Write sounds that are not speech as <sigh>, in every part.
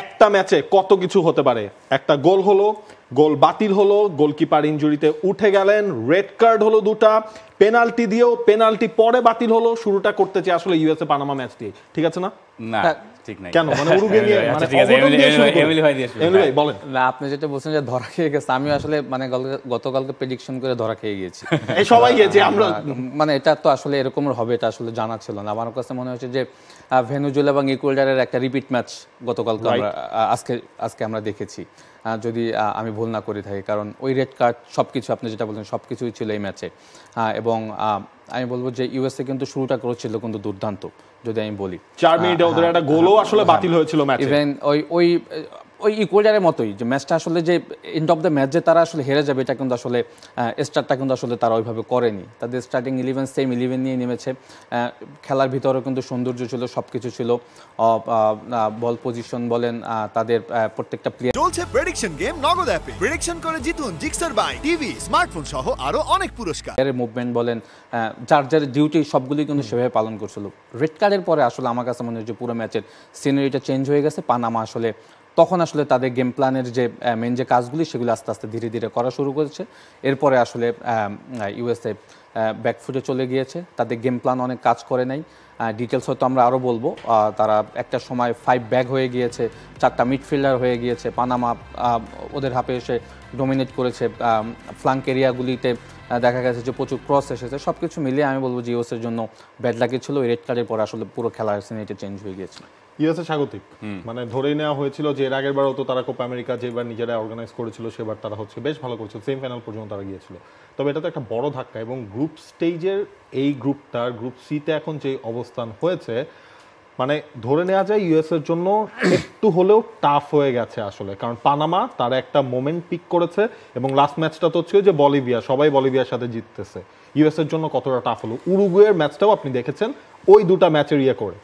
একটা ম্যাচে কত কিছু হতে পারে একটা গোল হলো গোল বাতিল হলো গোলকিপার ইঞ্জুরিতে উঠে গেলেন রেড কার্ড হলো দুটা পেনাল্টি দিয়েও পেনাল্টি পরে বাতিল হলো শুরুটা করতে চাই আসলে ইউএসএ পানামা ম্যাচ দিয়ে ঠিক আছে না না হ্যাঁ। মানে মানে আচ্ছা, আমি আসলে মানে করে ধরা খেয়ে <laughs> সবাই গেছে আমরা মানে এটা তো আসলে এরকম হবে এটা আসলে না আমার কাছে মনে হচ্ছে যে এবং একটা রিপিট ম্যাচ আজকে আজকে আমরা দেখেছি যদি আমি ভুল না করে থাকি কারণ ওই রেড কার্ড সব কিছু আপনি যেটা বলছেন সব কিছুই ছিল এই ম্যাচে এবং আমি বলবো যে ইউএসএ কিন্তু শুরুটা করেছিল কিন্তু দুর্দান্ত যদি আমি বলি চার মিনিট ওদের হ্যাঁ। একটা গোলও আসলে বাতিল হয়েছিল ম্যাচে ইভেন ওই ওই ওই ইকুয়েডারের মতোই যে ম্যাচটা আসলে যে এন্ড অফ দ্য ম্যাচ যে তারা আসলে হেরে যাবে এটা কিন্তু আসলে স্টার্টটা কিন্তু আসলে তারা ওইভাবে করেনি তাদের স্টার্টিং ইলেভেন সেম ইলেভেন নিয়ে নেমেছে খেলার ভিতরেও কিন্তু সৌন্দর্য ছিল সব কিছু ছিল বল পজিশন বলেন তাদের প্রত্যেকটা প্লেয়ার চলছে প্রেডিকশন গেম নগদ অ্যাপে প্রেডিকশন করে জিতুন জিক্সার বাই টিভি স্মার্টফোন সহ আরও অনেক পুরস্কার এর মুভমেন্ট বলেন যার যার ডিউটি সবগুলি কিন্তু সেভাবে পালন করছিল রেড কার্ডের পরে আসলে আমার কাছে মনে হয় যে পুরো ম্যাচের সিনারিটা চেঞ্জ হয়ে গেছে পানামা আসলে তখন আসলে তাদের গেম প্ল্যানের যে মেন যে কাজগুলি সেগুলো আস্তে আস্তে ধীরে ধীরে করা শুরু করেছে এরপরে আসলে ইউএসএ ব্যাকফুটে চলে গিয়েছে তাদের গেম প্ল্যান অনেক কাজ করে নাই ডিটেলস হয়তো আমরা আরও বলবো তারা একটা সময় ফাইভ ব্যাগ হয়ে গিয়েছে চারটা মিডফিল্ডার হয়ে গিয়েছে পানামা ওদের হাতে এসে ডোমিনেট করেছে ফ্লাঙ্ক এরিয়াগুলিতে দেখা গেছে যে প্রচুর ক্রস এসেছে সব কিছু মিলিয়ে আমি বলবো জিওসের জন্য ব্যাড লাগিয়েছিল ওই রেড কার্ডের পরে আসলে পুরো খেলার সিনেটে চেঞ্জ হয়ে গিয়েছে ইউএসএ স্বাগতিক মানে ধরেই নেওয়া হয়েছিল যে এর আগের বারও তো তারা কোপা আমেরিকা যেবার নিজেরা অর্গানাইজ করেছিল সেবার তারা হচ্ছে বেশ ভালো সেম ফাইনাল পর্যন্ত তারা গিয়েছিল তবে এটা তো একটা বড় ধাক্কা এবং গ্রুপ স্টেজের এই গ্রুপটার গ্রুপ সিতে এখন যে অবস্থান হয়েছে মানে ধরে নেওয়া যায় ইউএসের জন্য একটু হলেও টাফ হয়ে গেছে আসলে কারণ পানামা তারা একটা মোমেন্ট পিক করেছে এবং লাস্ট ম্যাচটা তো হচ্ছে যে বলিভিয়া সবাই বলিভিয়ার সাথে জিততেছে ইউএসের জন্য কতটা টাফ হলো উরুগুয়ের ম্যাচটাও আপনি দেখেছেন ওই দুটা ম্যাচের ইয়ে করে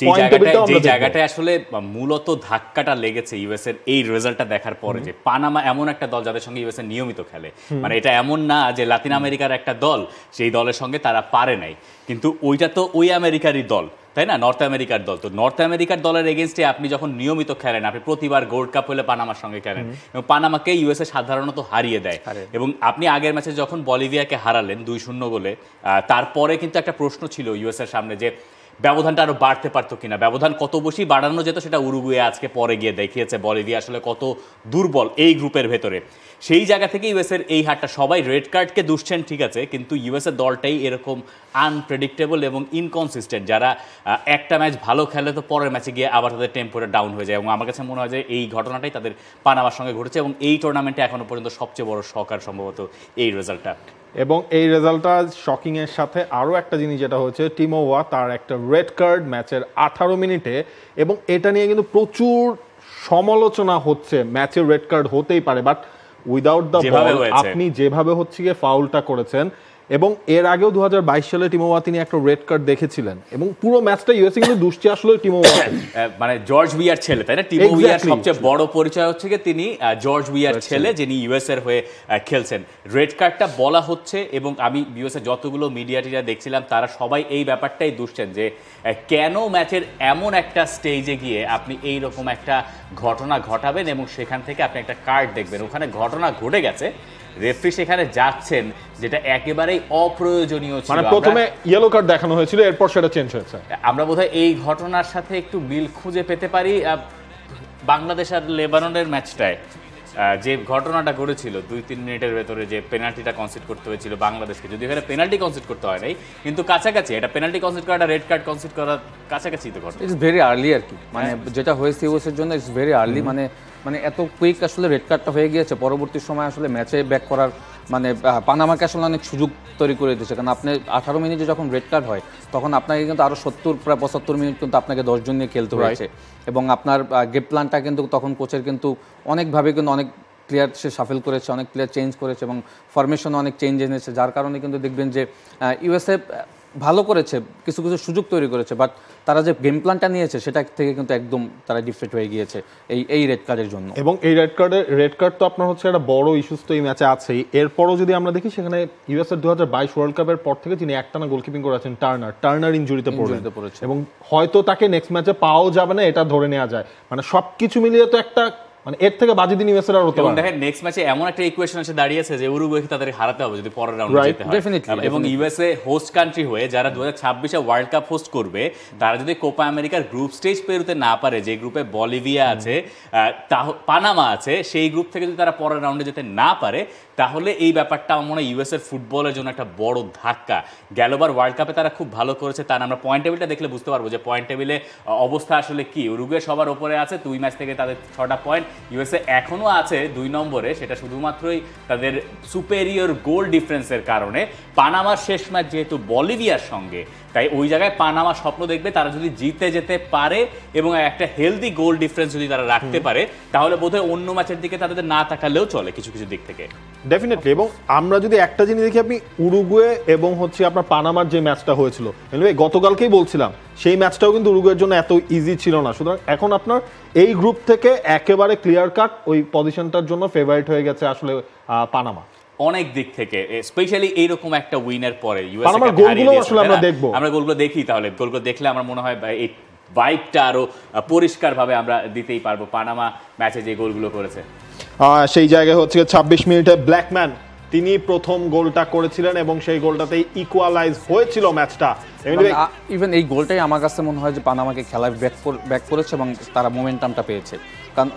যে জায়গাটায় আসলে মূলত ধাক্কাটা লেগেছে ইউএস এর এই রেজাল্টটা দেখার পরে যে পানামা এমন একটা দল যাদের সঙ্গে ইউএস নিয়মিত খেলে মানে এটা এমন না যে লাতিন আমেরিকার একটা দল সেই দলের সঙ্গে তারা পারে নাই কিন্তু ওইটা তো ওই আমেরিকারই দল তাই না নর্থ আমেরিকার দল তো নর্থ আমেরিকার দলের এগেনস্টে আপনি যখন নিয়মিত খেলেন আপনি প্রতিবার গোল্ড কাপ হলে পানামার সঙ্গে খেলেন এবং পানামাকে ইউএসএ সাধারণত হারিয়ে দেয় এবং আপনি আগের ম্যাচে যখন বলিভিয়াকে হারালেন দুই শূন্য গোলে তারপরে কিন্তু একটা প্রশ্ন ছিল ইউএসএর সামনে যে ব্যবধানটা আরও বাড়তে পারতো কিনা ব্যবধান কত বেশি বাড়ানো যেত সেটা উরুগুয়ে আজকে পরে গিয়ে দেখিয়েছে বলিভিয়া আসলে কত দুর্বল এই গ্রুপের ভেতরে সেই জায়গা থেকে ইউএসের এই হারটা সবাই রেড কার্ডকে দুষছেন ঠিক আছে কিন্তু ইউএসের দলটাই এরকম আনপ্রেডিক্টেবল এবং ইনকনসিস্টেন্ট যারা একটা ম্যাচ ভালো খেলে তো পরের ম্যাচে গিয়ে আবার তাদের টেম্পোটা ডাউন হয়ে যায় এবং আমার কাছে মনে হয় যে এই ঘটনাটাই তাদের পানামার সঙ্গে ঘটেছে এবং এই টুর্নামেন্টে এখনও পর্যন্ত সবচেয়ে বড় শখ আর সম্ভবত এই রেজাল্টটা এবং এই রেজাল্টটা শকিংয়ের সাথে আরও একটা জিনিস যেটা হয়েছে টিমোভা তার একটা রেড কার্ড ম্যাচের আঠারো মিনিটে এবং এটা নিয়ে কিন্তু প্রচুর সমালোচনা হচ্ছে ম্যাচে রেড কার্ড হতেই পারে বাট উইদাউট দ্য আপনি যেভাবে হচ্ছে গিয়ে ফাউলটা করেছেন এবং এর আগেও দু হাজার বাইশ সালে টিমোয়া তিনি একটা রেড কার্ড দেখেছিলেন এবং পুরো ম্যাচটা ইউএসএ কিন্তু দুষ্টি আসলে টিমোয়া <coughs> মানে জর্জ বিয়ার ছেলে তাই না টিমো বিয়ার সবচেয়ে বড় পরিচয় হচ্ছে যে তিনি জর্জ বিয়ার আচ্ছা। ছেলে যিনি ইউএস এর হয়ে খেলছেন রেড কার্ডটা বলা হচ্ছে এবং আমি ইউএসএ যতগুলো মিডিয়া মিডিয়াটিরা দেখছিলাম তারা সবাই এই ব্যাপারটাই দুষছেন যে কেন ম্যাচের এমন একটা স্টেজে গিয়ে আপনি এই রকম একটা ঘটনা ঘটাবেন এবং সেখান থেকে আপনি একটা কার্ড দেখবেন ওখানে ঘটনা ঘটে গেছে রেফারি সেখানে যাচ্ছেন যেটা একেবারেই অপ্রয়োজনীয় ছিল মানে প্রথমে ইয়েলো কার্ড দেখানো হয়েছিল এরপর সেটা চেঞ্জ হয়েছে আমরা বোধহয় এই ঘটনার সাথে একটু মিল খুঁজে পেতে পারি বাংলাদেশ আর লেবাননের ম্যাচটায় যে ঘটনাটা ঘটেছিল দুই তিন মিনিটের ভেতরে যে পেনাল্টিটা কনসিড করতে হয়েছিল বাংলাদেশকে যদি এখানে পেনাল্টি কনসিড করতে হয় নাই কিন্তু কাছাকাছি এটা পেনাল্টি কনসিড করা রেড কার্ড কনসিড করা কাছাকাছি তো ঘটনা ইটস ভেরি আর্লি আর কি মানে হ্যাঁ। যেটা হয়েছে ওসের জন্য ইটস ভেরি আর্লি মানে মানে এত কুইক আসলে রেড কার্ডটা হয়ে গিয়েছে পরবর্তী সময় আসলে ম্যাচে ব্যাক করার মানে পানামাকে আসলে অনেক সুযোগ তৈরি করে দিয়েছে কারণ আপনি আঠারো মিনিটে যখন রেড কার্ড হয় তখন আপনাকে কিন্তু আরও সত্তর প্রায় পঁচাত্তর মিনিট কিন্তু আপনাকে দশজন নিয়ে খেলতে হয়েছে এবং আপনার গেপ প্ল্যানটা কিন্তু তখন কোচের কিন্তু অনেকভাবে কিন্তু অনেক প্লেয়ার সে সাফেল করেছে অনেক প্লেয়ার চেঞ্জ করেছে এবং ফরমেশনে অনেক চেঞ্জ এনেছে যার কারণে কিন্তু দেখবেন যে ইউএসএফ ভালো করেছে কিছু কিছু সুযোগ তৈরি করেছে বাট তারা যে গেম প্ল্যানটা নিয়েছে সেটা থেকে কিন্তু একদম তারা ডিফেক্ট হয়ে গিয়েছে এই এই রেড কার্ডের জন্য এবং এই রেড কার্ডের রেড কার্ড তো আপনার হচ্ছে একটা বড় ইস্যুস তো এই ম্যাচে আছেই এরপরও যদি আমরা দেখি সেখানে ইউএসএর দু হাজার বাইশ ওয়ার্ল্ড কাপের পর থেকে তিনি একটানা গোলকিপিং করেছেন টার্নার টার্নার ইঞ্জুরিতে পড়েছে এবং হয়তো তাকে নেক্সট ম্যাচে পাওয়াও যাবে না এটা ধরে নেওয়া যায় মানে সব কিছু মিলিয়ে তো একটা মানে এর থেকে দিন ইউএসএর আর দেখেন নেক্সট ম্যাচে এমন একটা ইকুয়েশন এসে দাঁড়িয়েছে যে উরুগুয়েকে তাদের হারাতে হবে যদি পরের রাউন্ডে যেতে হয় এবং ইউএসএ হোস্ট কান্ট্রি হয়ে যারা 2026 এ ওয়ার্ল্ড কাপ হোস্ট করবে তারা যদি কোপা আমেরিকার গ্রুপ স্টেজ পেরোতে না পারে যে গ্রুপে বলিভিয়া আছে পানামা আছে সেই গ্রুপ থেকে যদি তারা পরের রাউন্ডে যেতে না পারে তাহলে এই ব্যাপারটা আমার মনে হয় ইউএসএর ফুটবলের জন্য একটা বড় ধাক্কা গেলবার ওয়ার্ল্ড কাপে তারা খুব ভালো করেছে তার আমরা পয়েন্ট টেবিলটা দেখলে বুঝতে পারবো যে পয়েন্ট টেবিলে অবস্থা আসলে কি উরুগুয়ে সবার ওপরে আছে দুই ম্যাচ থেকে তাদের ছটা পয়েন্ট ইউএসএ এখনও আছে দুই নম্বরে সেটা শুধুমাত্রই তাদের সুপেরিয়র গোল ডিফারেন্সের কারণে পানামার শেষ ম্যাচ যেহেতু বলিভিয়ার সঙ্গে তাই ওই জায়গায় পানামা স্বপ্ন দেখবে তারা যদি জিতে যেতে পারে এবং একটা হেলদি গোল ডিফারেন্স যদি তারা রাখতে পারে তাহলে বোধ অন্য ম্যাচের দিকে তাদের না তাকালেও চলে কিছু কিছু দিক থেকে ডেফিনেটলি এবং আমরা যদি একটা জিনিস দেখি আপনি উরুগুয়ে এবং হচ্ছে আপনার পানামার যে ম্যাচটা হয়েছিল গতকালকেই বলছিলাম সেই ম্যাচটাও কিন্তু উরুগুয়ের জন্য এত ইজি ছিল না সুতরাং এখন আপনার এই গ্রুপ থেকে একেবারে ক্লিয়ার কাট ওই পজিশনটার জন্য ফেভারিট হয়ে গেছে আসলে পানামা অনেক দিক থেকে স্পেশালি এইরকম একটা উইনের পরে আমরা গোলগুলো দেখি তাহলে গোলগুলো দেখলে আমার মনে হয় এই ভাইবটা আরো পরিষ্কার ভাবে আমরা দিতেই পারবো পানামা ম্যাচে যে গোলগুলো করেছে সেই জায়গায় হচ্ছে ছাব্বিশ মিনিটে ব্ল্যাকম্যান তিনি প্রথম গোলটা করেছিলেন এবং সেই গোলটাতেই ইকুয়ালাইজ হয়েছিল ম্যাচটা ইভেন এই গোলটাই আমার কাছে মনে হয় যে পানামাকে খেলায় ব্যাক ব্যাক করেছে এবং তারা মোমেন্টামটা পেয়েছে কারণ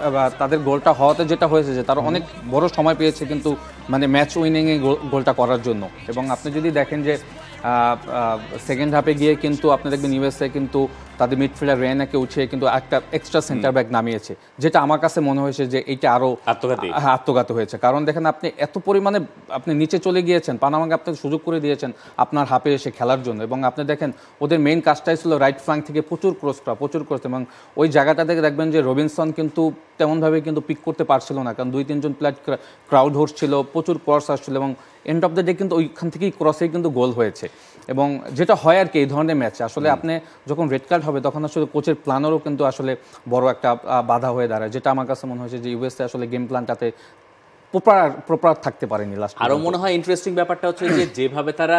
তাদের গোলটা হওয়াতে যেটা হয়েছে যে তারা অনেক বড় সময় পেয়েছে কিন্তু মানে ম্যাচ উইনিংয়ে গোলটা করার জন্য এবং আপনি যদি দেখেন যে সেকেন্ড হাফে গিয়ে কিন্তু আপনি দেখবেন ইউএসএ কিন্তু তাদের মিডফিল্ডার রেনাকে উঠিয়ে কিন্তু একটা এক্সট্রা সেন্টার ব্যাক নামিয়েছে যেটা আমার কাছে মনে হয়েছে যে এইটা আরও হ্যাঁ আত্মঘাতী হয়েছে কারণ দেখেন আপনি এত পরিমাণে আপনি নিচে চলে গিয়েছেন পানামাকে আপনি সুযোগ করে দিয়েছেন আপনার হাপে এসে খেলার জন্য এবং আপনি দেখেন ওদের মেইন কাজটাই ছিল রাইট ফ্লাঙ্ক থেকে প্রচুর ক্রস করা প্রচুর ক্রস এবং ওই জায়গাটা থেকে দেখবেন যে রবিনসন কিন্তু তেমনভাবে কিন্তু পিক করতে পারছিল না কারণ দুই তিনজন প্লেয়ার ক্রাউড হোর্স ছিল প্রচুর ক্রস আসছিল এবং এন্ড অফ দ্য ডে কিন্তু ওইখান থেকেই ক্রসে কিন্তু গোল হয়েছে এবং যেটা হয় আর কি এই ধরনের ম্যাচে আসলে আপনি যখন রেড কার্ড হবে তখন আসলে কোচের প্ল্যানেরও কিন্তু আসলে বড় একটা বাধা হয়ে দাঁড়ায় যেটা আমার কাছে মনে হয়েছে যে ইউএসএ আসলে গেম প্ল্যানটাতে প্রপার প্রপার থাকতে পারেনি লাস্ট আরও মনে হয় ইন্টারেস্টিং ব্যাপারটা হচ্ছে যে যেভাবে তারা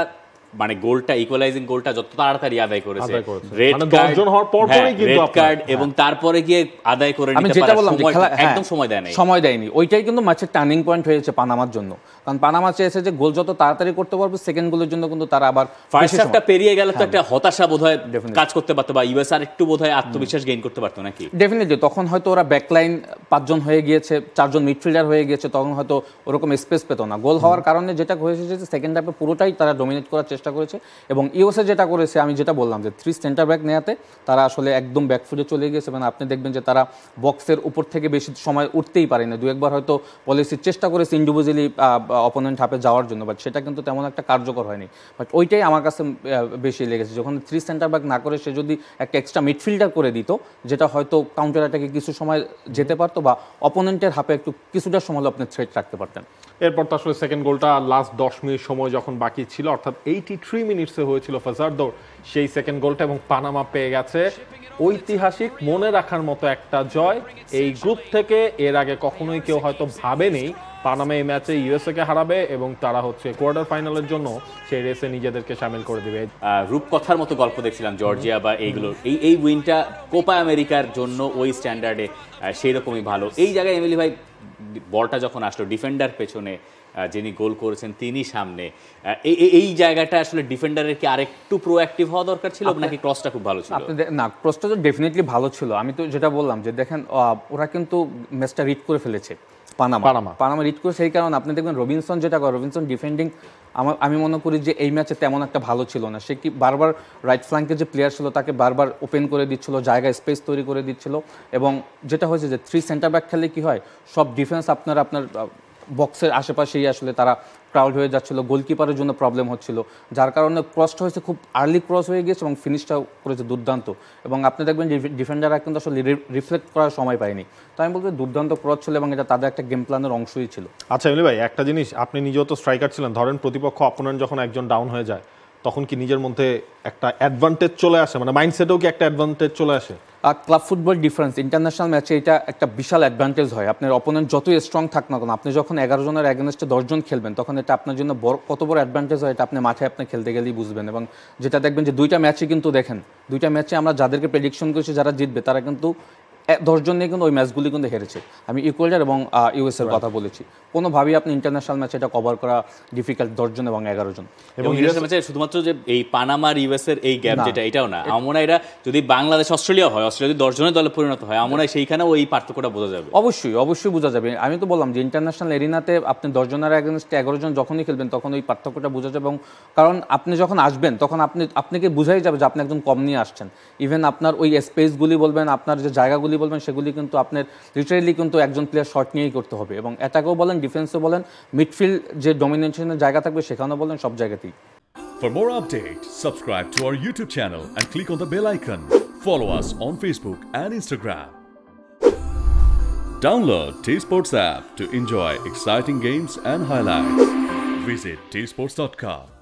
মানে গোলটা ইকুয়ালাইজিং গোলটা যত তাড়াতাড়ি আদায় করেছে রেড কার্ড মানে হওয়ার পর পরেই হ্যাঁ, কিন্তু রেড কার্ড এবং হ্যাঁ। তারপরে গিয়ে আদায় করে নিতে আমি যেটা বললাম একদম হ্যাঁ, সময় দেয় দেয়নি সময় দেয়নি ওইটাই কিন্তু ম্যাচের টার্নিং পয়েন্ট হয়েছে পানামার জন্য কারণ পানামা চেয়েছে যে গোল যত তাড়াতাড়ি করতে পারবে সেকেন্ড গোলের জন্য কিন্তু তারা আবার ফার্স্ট হাফটা পেরিয়ে গেলে তো একটা হতাশা বোধহয় কাজ করতে পারতো বা ইউএস আর একটু বোধহয় আত্মবিশ্বাস গেইন করতে পারতো নাকি ডেফিনেটলি তখন হয়তো ওরা ব্যাকলাইন পাঁচজন হয়ে গিয়েছে চারজন মিডফিল্ডার হয়ে গিয়েছে তখন হয়তো ওরকম স্পেস পেত না গোল হওয়ার কারণে যেটা হয়েছে যে সেকেন্ড হাফে পুরোটাই তারা ডমিনেট করার চেষ্টা করেছে এবং ইওসে যেটা করেছে আমি যেটা বললাম যে থ্রি সেন্টার ব্যাক নেওয়াতে তারা আসলে একদম ব্যাকফুটে চলে গিয়েছে এবং আপনি দেখবেন যে তারা বক্সের উপর থেকে বেশি সময় উঠতেই পারে না দু একবার হয়তো পলিসির চেষ্টা করেছে ইন্ডিভিজুয়ালি অপোনেন্ট হাফে যাওয়ার জন্য বাট সেটা কিন্তু তেমন একটা কার্যকর হয়নি বাট ওইটাই আমার কাছে বেশি লেগেছে যখন থ্রি সেন্টার ব্যাক না করে সে যদি একটা এক্সট্রা মিডফিল্ডার করে দিত যেটা হয়তো কাউন্টার অ্যাটাকে কিছু সময় যেতে পারতো বা অপোনেন্টের হাফে একটু কিছুটা সময় আপনি থ্রেট রাখতে পারতেন এরপর তো আসলে সেকেন্ড গোলটা লাস্ট দশ মিনিট সময় যখন বাকি ছিল অর্থাৎ এইটি থ্রি মিনিটসে হয়েছিল দৌড় সেই সেকেন্ড গোলটা এবং পানামা পেয়ে গেছে ঐতিহাসিক মনে রাখার মতো একটা জয় এই গ্রুপ থেকে এর আগে কখনোই কেউ হয়তো ভাবেনি পানামে এই ম্যাচে ইউএসএকে হারাবে এবং তারা হচ্ছে কোয়ার্টার ফাইনালের জন্য সেই রেসে নিজেদেরকে সামিল করে দিবে রূপকথার মতো গল্প দেখছিলাম জর্জিয়া বা এইগুলোর এই এই উইনটা কোপা আমেরিকার জন্য ওই স্ট্যান্ডার্ডে সেই রকমই ভালো এই জায়গায় এমএলি ভাই বলটা যখন আসলো ডিফেন্ডার পেছনে যিনি গোল করেছেন তিনি সামনে এই জায়গাটা আসলে ডিফেন্ডারের কি আরেকটু প্রোঅ্যাক্টিভ হওয়া দরকার ছিল নাকি ক্রসটা খুব ভালো ছিল আপনি না ক্রসটা তো ডেফিনেটলি ভালো ছিল আমি তো যেটা বললাম যে দেখেন ওরা কিন্তু ম্যাচটা রিড করে ফেলেছে পানামা পানামা পানামা রিড করে সেই কারণে আপনি দেখবেন রবিনসন যেটা করে রবিনসন ডিফেন্ডিং আমার আমি মনে করি যে এই ম্যাচে তেমন একটা ভালো ছিল না সে কি বারবার রাইট ফ্ল্যাঙ্কে যে প্লেয়ার ছিল তাকে বারবার ওপেন করে দিচ্ছিল জায়গা স্পেস তৈরি করে দিচ্ছিল এবং যেটা হয়েছে যে থ্রি সেন্টার ব্যাক খেলে কি হয় সব ডিফেন্স আপনার আপনার বক্সের আশেপাশেই আসলে তারা ক্রাউড হয়ে যাচ্ছিল গোলকিপারের জন্য প্রবলেম হচ্ছিল যার কারণে ক্রসটা হয়েছে খুব আর্লি ক্রস হয়ে গিয়েছে এবং ফিনিশটাও করেছে দুর্দান্ত এবং আপনি দেখবেন যে ডিফেন্ডাররা কিন্তু আসলে রিফ্লেক্ট করার সময় পায়নি তো আমি বলবো দুর্দান্ত ক্রস ছিল এবং এটা তাদের একটা গেম প্ল্যানের অংশই ছিল আচ্ছা এমনি ভাই একটা জিনিস আপনি নিজেও তো স্ট্রাইকার ছিলেন ধরেন প্রতিপক্ষ অপোনেন্ট যখন একজন ডাউন হয়ে যায় তখন কি নিজের মধ্যে একটা অ্যাডভান্টেজ চলে আসে মানে মাইন্ডসেটেও কি একটা অ্যাডভান্টেজ চলে আসে ক্লাব ফুটবল ডিফারেন্স ইন্টারন্যাশনাল ম্যাচে এটা একটা বিশাল অ্যাডভান্টেজ হয় আপনার অপোনেন্ট যতই স্ট্রং থাক না কেন আপনি যখন এগারো জনের অ্যাগেনস্টে দশজন খেলবেন তখন এটা আপনার জন্য বড় কত বড় অ্যাডভান্টেজ হয় এটা আপনি মাঠে আপনি খেলতে গেলেই বুঝবেন এবং যেটা দেখবেন যে দুইটা ম্যাচে কিন্তু দেখেন দুইটা ম্যাচে আমরা যাদেরকে প্রেডিকশন করছি যারা জিতবে তারা কিন্তু দশজন নিয়ে কিন্তু ওই ম্যাচগুলি কিন্তু হেরেছে আমি ইকুয়েডার এবং ইউএসএর কথা বলেছি কোনোভাবেই আপনি ইন্টারন্যাশনাল ম্যাচে এটা কভার করা ডিফিকাল্ট দশজন এবং এগারো জন এবং ইউএসএ ম্যাচে শুধুমাত্র যে এই পানামার ইউএসএর এই গ্যাপ যেটা এটাও না আমরা এটা যদি বাংলাদেশ অস্ট্রেলিয়া হয় অস্ট্রেলিয়া যদি দশজনের দলে পরিণত হয় আমরা সেইখানে ওই পার্থক্যটা বোঝা যাবে অবশ্যই অবশ্যই বোঝা যাবে আমি তো বললাম যে ইন্টারন্যাশনাল এরিনাতে আপনি দশজনের এগেনস্টে এগারো জন যখনই খেলবেন তখন ওই পার্থক্যটা বোঝা যাবে এবং কারণ আপনি যখন আসবেন তখন আপনি আপনাকে বোঝাই যাবে যে আপনি একজন কম নিয়ে আসছেন ইভেন আপনার ওই স্পেসগুলি বলবেন আপনার যে জায়গাগুলি যেগুলি বলবেন সেগুলি কিন্তু আপনার লিটারেলি কিন্তু একজন প্লেয়ার শর্ট নিয়েই করতে হবে এবং অ্যাটাকও বলেন ডিফেন্সও বলেন মিডফিল্ড যে ডমিনেশনের জায়গা থাকবে সেখানেও বলেন সব জায়গাতেই For more update, subscribe to our YouTube channel and click on the bell icon. Follow us on Facebook and Instagram. Download T Sports app to enjoy exciting games and highlights. Visit tsports.com.